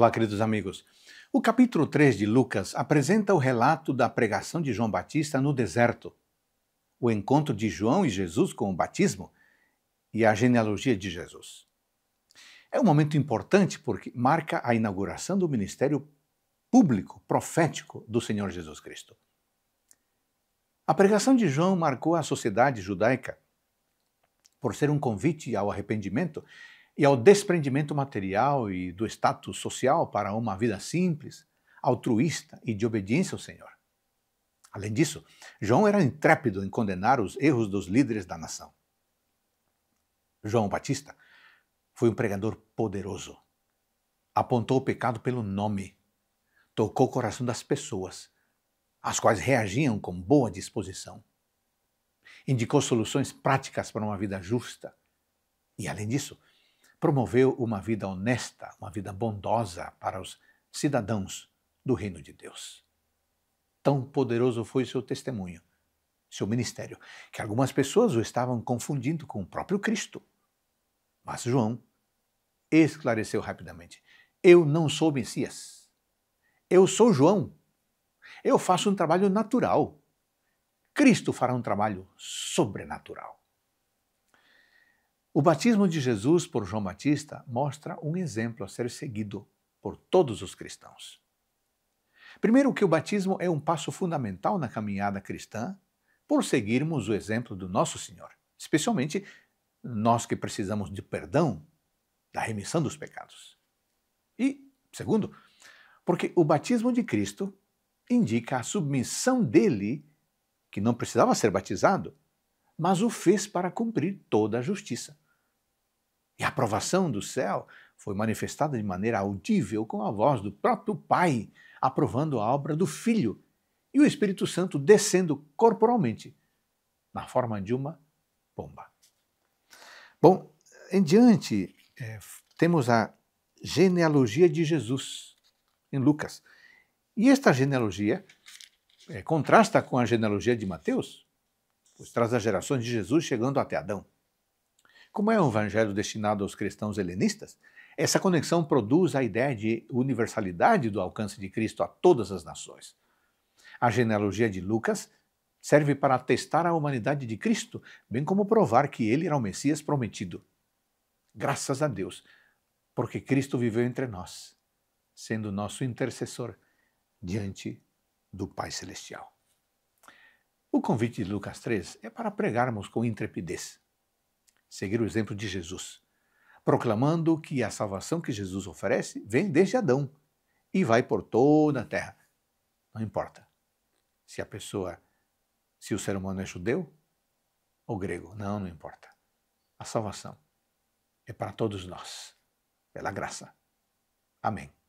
Olá, queridos amigos. O capítulo 3 de Lucas apresenta o relato da pregação de João Batista no deserto, o encontro de João e Jesus com o batismo e a genealogia de Jesus. É um momento importante porque marca a inauguração do ministério público, profético do Senhor Jesus Cristo. A pregação de João marcou a sociedade judaica por ser um convite ao arrependimento e ao desprendimento material e do status social para uma vida simples, altruísta e de obediência ao Senhor. Além disso, João era intrépido em condenar os erros dos líderes da nação. João Batista foi um pregador poderoso. Apontou o pecado pelo nome, tocou o coração das pessoas, as quais reagiam com boa disposição. Indicou soluções práticas para uma vida justa. E, além disso, promoveu uma vida honesta, uma vida bondosa para os cidadãos do reino de Deus. Tão poderoso foi seu testemunho, seu ministério, que algumas pessoas o estavam confundindo com o próprio Cristo. Mas João esclareceu rapidamente: Eu não sou Messias. Eu sou João. Eu faço um trabalho natural. Cristo fará um trabalho sobrenatural. O batismo de Jesus por João Batista mostra um exemplo a ser seguido por todos os cristãos. Primeiro, que o batismo é um passo fundamental na caminhada cristã por seguirmos o exemplo do nosso Senhor, especialmente nós que precisamos de perdão, da remissão dos pecados. E, segundo, porque o batismo de Cristo indica a submissão dele, que não precisava ser batizado, mas o fez para cumprir toda a justiça. E a aprovação do céu foi manifestada de maneira audível com a voz do próprio Pai, aprovando a obra do Filho, e o Espírito Santo descendo corporalmente, na forma de uma pomba. Bom, em diante, é, temos a genealogia de Jesus em Lucas. E esta genealogia é, contrasta com a genealogia de Mateus, os traz as gerações de Jesus chegando até Adão. Como é um evangelho destinado aos cristãos helenistas, essa conexão produz a ideia de universalidade do alcance de Cristo a todas as nações. A genealogia de Lucas serve para atestar a humanidade de Cristo, bem como provar que ele era o Messias prometido. Graças a Deus, porque Cristo viveu entre nós, sendo nosso intercessor diante do Pai Celestial. O convite de Lucas 3 é para pregarmos com intrepidez, seguir o exemplo de Jesus, proclamando que a salvação que Jesus oferece vem desde Adão e vai por toda a terra. Não importa se a pessoa, se o ser humano é judeu ou grego, não, não importa. A salvação é para todos nós, pela graça. Amém.